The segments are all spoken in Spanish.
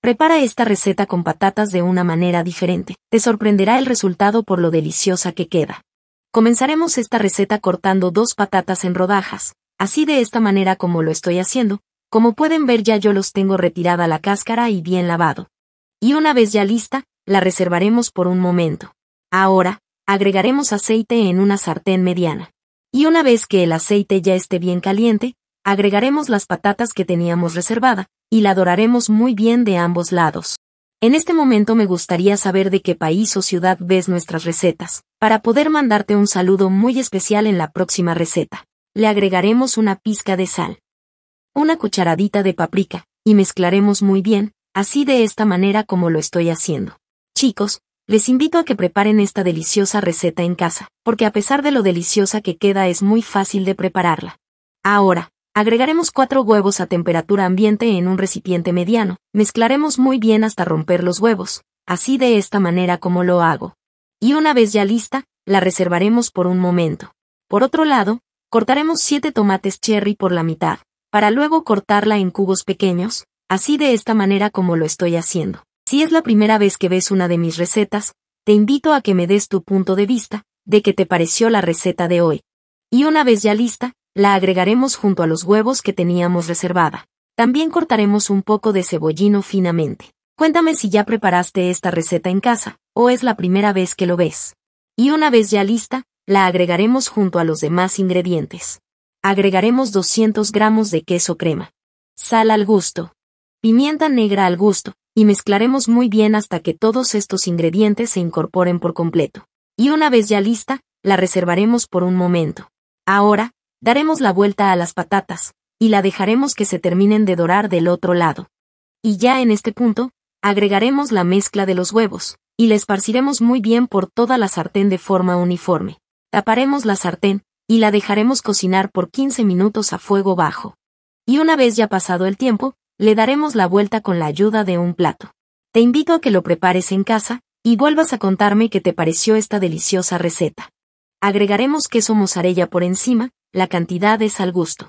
Prepara esta receta con patatas de una manera diferente. Te sorprenderá el resultado por lo deliciosa que queda. Comenzaremos esta receta cortando dos patatas en rodajas, así de esta manera como lo estoy haciendo. Como pueden ver ya yo los tengo retirada la cáscara y bien lavado. Y una vez ya lista, la reservaremos por un momento. Ahora, agregaremos aceite en una sartén mediana. Y una vez que el aceite ya esté bien caliente, agregaremos las patatas que teníamos reservada, y la adoraremos muy bien de ambos lados. En este momento me gustaría saber de qué país o ciudad ves nuestras recetas, para poder mandarte un saludo muy especial en la próxima receta. Le agregaremos una pizca de sal, una cucharadita de paprika, y mezclaremos muy bien, así de esta manera como lo estoy haciendo. Chicos, les invito a que preparen esta deliciosa receta en casa, porque a pesar de lo deliciosa que queda es muy fácil de prepararla. Ahora, Agregaremos cuatro huevos a temperatura ambiente en un recipiente mediano, mezclaremos muy bien hasta romper los huevos, así de esta manera como lo hago. Y una vez ya lista, la reservaremos por un momento. Por otro lado, cortaremos 7 tomates cherry por la mitad, para luego cortarla en cubos pequeños, así de esta manera como lo estoy haciendo. Si es la primera vez que ves una de mis recetas, te invito a que me des tu punto de vista, de qué te pareció la receta de hoy. Y una vez ya lista, la agregaremos junto a los huevos que teníamos reservada. También cortaremos un poco de cebollino finamente. Cuéntame si ya preparaste esta receta en casa, o es la primera vez que lo ves. Y una vez ya lista, la agregaremos junto a los demás ingredientes. Agregaremos 200 gramos de queso crema. Sal al gusto. Pimienta negra al gusto, y mezclaremos muy bien hasta que todos estos ingredientes se incorporen por completo. Y una vez ya lista, la reservaremos por un momento. Ahora, Daremos la vuelta a las patatas, y la dejaremos que se terminen de dorar del otro lado. Y ya en este punto, agregaremos la mezcla de los huevos, y la esparciremos muy bien por toda la sartén de forma uniforme. Taparemos la sartén, y la dejaremos cocinar por 15 minutos a fuego bajo. Y una vez ya pasado el tiempo, le daremos la vuelta con la ayuda de un plato. Te invito a que lo prepares en casa, y vuelvas a contarme qué te pareció esta deliciosa receta. Agregaremos queso mozzarella por encima, la cantidad es al gusto.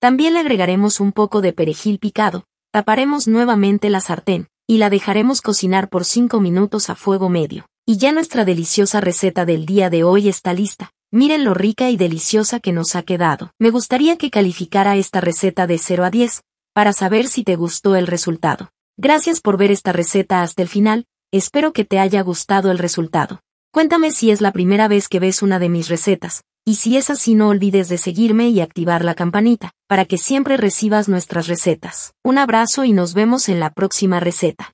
También le agregaremos un poco de perejil picado, taparemos nuevamente la sartén, y la dejaremos cocinar por 5 minutos a fuego medio. Y ya nuestra deliciosa receta del día de hoy está lista. Miren lo rica y deliciosa que nos ha quedado. Me gustaría que calificara esta receta de 0 a 10, para saber si te gustó el resultado. Gracias por ver esta receta hasta el final, espero que te haya gustado el resultado. Cuéntame si es la primera vez que ves una de mis recetas, y si es así no olvides de seguirme y activar la campanita, para que siempre recibas nuestras recetas. Un abrazo y nos vemos en la próxima receta.